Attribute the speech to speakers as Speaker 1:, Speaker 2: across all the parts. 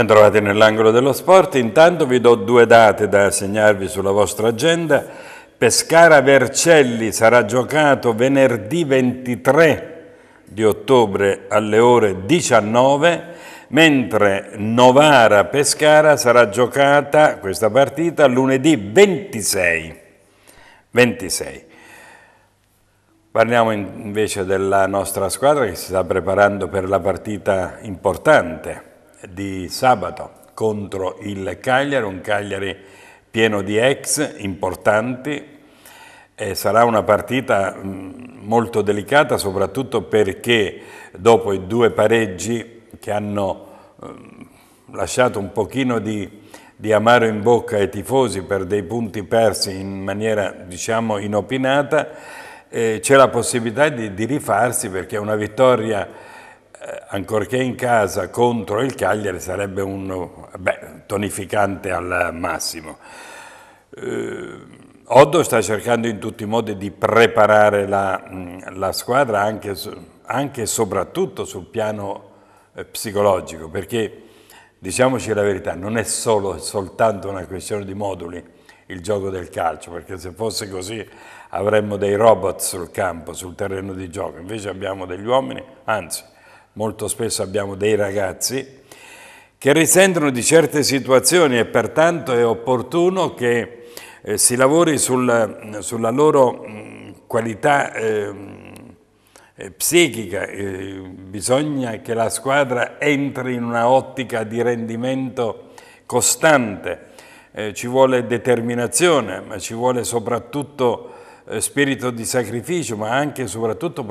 Speaker 1: Bentrovati nell'angolo dello sport, intanto vi do due date da segnarvi sulla vostra agenda. Pescara-Vercelli sarà giocato venerdì 23 di ottobre alle ore 19, mentre Novara-Pescara sarà giocata questa partita lunedì 26. 26. Parliamo invece della nostra squadra che si sta preparando per la partita importante di sabato contro il Cagliari, un Cagliari pieno di ex importanti. E sarà una partita molto delicata soprattutto perché dopo i due pareggi che hanno lasciato un pochino di, di amaro in bocca ai tifosi per dei punti persi in maniera diciamo inopinata, eh, c'è la possibilità di, di rifarsi perché una vittoria ancorché in casa contro il Cagliari sarebbe un tonificante al massimo. Eh, Oddo sta cercando in tutti i modi di preparare la, la squadra anche, e soprattutto sul piano eh, psicologico, perché diciamoci la verità, non è solo, è soltanto una questione di moduli il gioco del calcio, perché se fosse così avremmo dei robot sul campo, sul terreno di gioco, invece abbiamo degli uomini, anzi molto spesso abbiamo dei ragazzi, che risentono di certe situazioni e pertanto è opportuno che eh, si lavori sul, sulla loro mh, qualità ehm, eh, psichica, eh, bisogna che la squadra entri in una ottica di rendimento costante, eh, ci vuole determinazione, ma ci vuole soprattutto eh, spirito di sacrificio, ma anche e soprattutto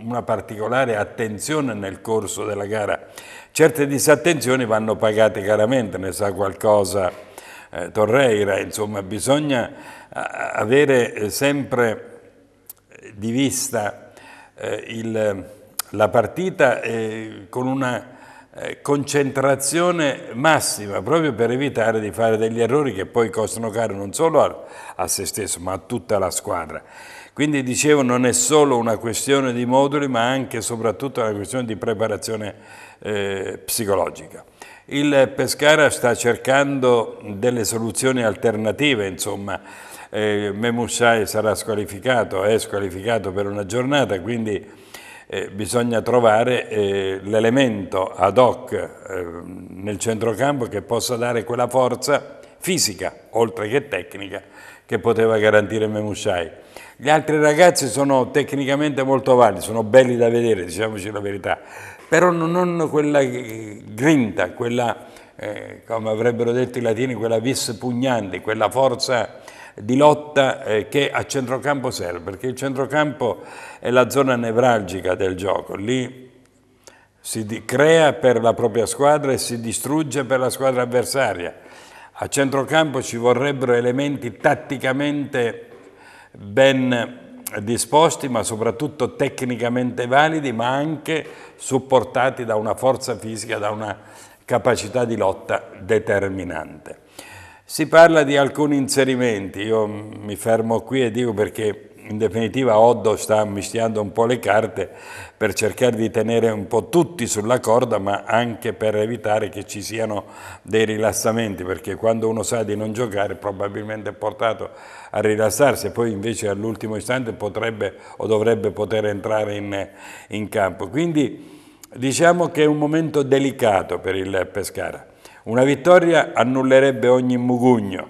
Speaker 1: una particolare attenzione nel corso della gara. Certe disattenzioni vanno pagate caramente, ne sa qualcosa eh, Torreira, insomma bisogna eh, avere eh, sempre di vista eh, il, la partita eh, con una eh, concentrazione massima proprio per evitare di fare degli errori che poi costano caro non solo a, a, se stesso ma a tutta la squadra. Quindi dicevo non è solo una questione di moduli ma anche e soprattutto una questione di preparazione eh, psicologica. Il Pescara sta cercando delle soluzioni alternative, insomma, eh, Memushai sarà squalificato, è squalificato per una giornata, quindi eh, bisogna trovare eh, l'elemento ad hoc eh, nel centrocampo che possa dare quella forza fisica, oltre che tecnica, che poteva garantire Memushai. Gli altri ragazzi sono tecnicamente molto validi, sono belli da vedere, diciamoci la verità, però non hanno quella grinta, quella, eh, come avrebbero detto i latini, quella vis pugnante, quella forza di lotta eh, che a centrocampo serve, perché il centrocampo è la zona nevralgica del gioco, lì si crea per la propria squadra e si distrugge per la squadra avversaria. A centrocampo ci vorrebbero elementi tatticamente ben disposti ma soprattutto tecnicamente validi ma anche supportati da una forza fisica, da una capacità di lotta determinante. Si parla di alcuni inserimenti, io mi fermo qui e dico perché in definitiva Oddo sta mischiando un po' le carte per cercare di tenere un po' tutti sulla corda, ma anche per evitare che ci siano dei rilassamenti, perché quando uno sa di non giocare probabilmente è portato a rilassarsi e poi invece all'ultimo istante potrebbe o dovrebbe poter entrare in, in campo. Quindi diciamo che è un momento delicato per il Pescara. Una vittoria annullerebbe ogni mugugno,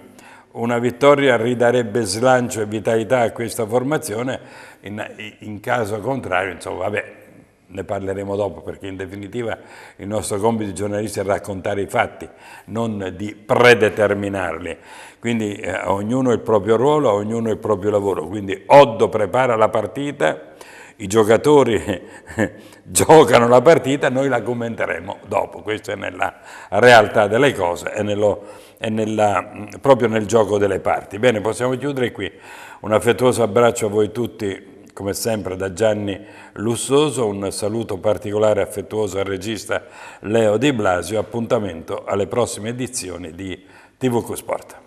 Speaker 1: una vittoria ridarebbe slancio e vitalità a questa formazione, in, in caso contrario, insomma, vabbè, ne parleremo dopo perché in definitiva il nostro compito di giornalisti è raccontare i fatti, non di predeterminarli. Quindi eh, ognuno ha il proprio ruolo, ognuno ha il proprio lavoro. Quindi Oddo prepara la partita, i giocatori giocano la partita, noi la commenteremo dopo. Questo è nella realtà delle cose è, nello, e nella, proprio nel gioco delle parti. Bene, possiamo chiudere qui. Un affettuoso abbraccio a voi tutti come sempre da Gianni Lussoso, un saluto particolare e affettuoso al regista Leo Di Blasio, appuntamento alle prossime edizioni di TV Q Sport.